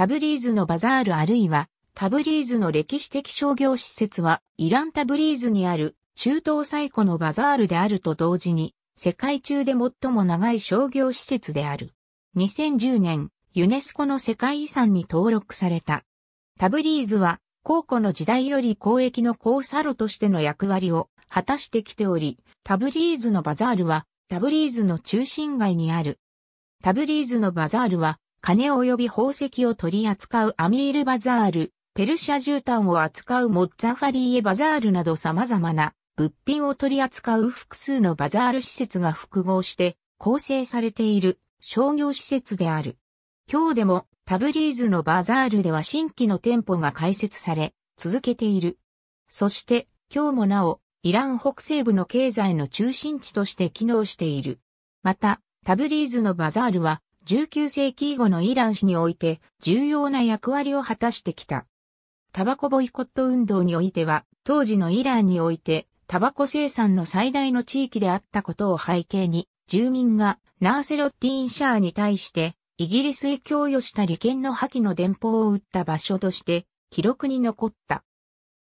タブリーズのバザールあるいは、タブリーズの歴史的商業施設は、イランタブリーズにある中東最古のバザールであると同時に、世界中で最も長い商業施設である。2010年、ユネスコの世界遺産に登録された。タブリーズは、高古の時代より交易の交差路としての役割を果たしてきており、タブリーズのバザールは、タブリーズの中心街にある。タブリーズのバザールは、金及び宝石を取り扱うアミールバザール、ペルシャ絨毯を扱うモッツァファリーエバザールなど様々な物品を取り扱う複数のバザール施設が複合して構成されている商業施設である。今日でもタブリーズのバザールでは新規の店舗が開設され続けている。そして今日もなおイラン北西部の経済の中心地として機能している。またタブリーズのバザールは19世紀以後のイラン史において重要な役割を果たしてきた。タバコボイコット運動においては、当時のイランにおいて、タバコ生産の最大の地域であったことを背景に、住民がナーセロッティン・シャーに対して、イギリスへ供与した利権の破棄の電報を打った場所として、記録に残った。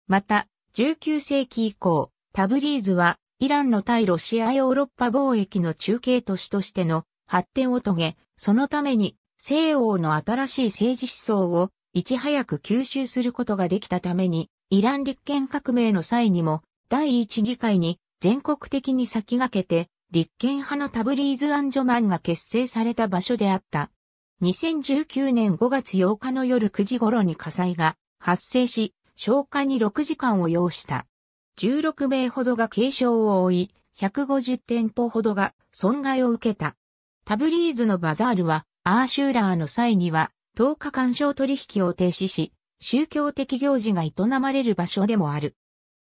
また、19世紀以降、タブリーズは、イランの対ロシアヨーロッパ貿易の中継都市としての発展を遂げ、そのために西欧の新しい政治思想をいち早く吸収することができたために、イラン立憲革命の際にも、第一議会に全国的に先駆けて、立憲派のタブリーズ・アンジョマンが結成された場所であった。2019年5月8日の夜9時頃に火災が発生し、消火に6時間を要した。16名ほどが軽傷を負い、150店舗ほどが損害を受けた。タブリーズのバザールは、アーシューラーの際には、10日干渉取引を停止し、宗教的行事が営まれる場所でもある。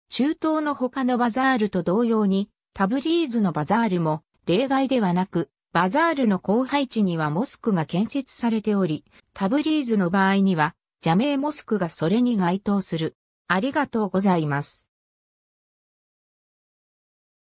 中東の他のバザールと同様に、タブリーズのバザールも例外ではなく、バザールの後配地にはモスクが建設されており、タブリーズの場合には、邪ーモスクがそれに該当する。ありがとうございます。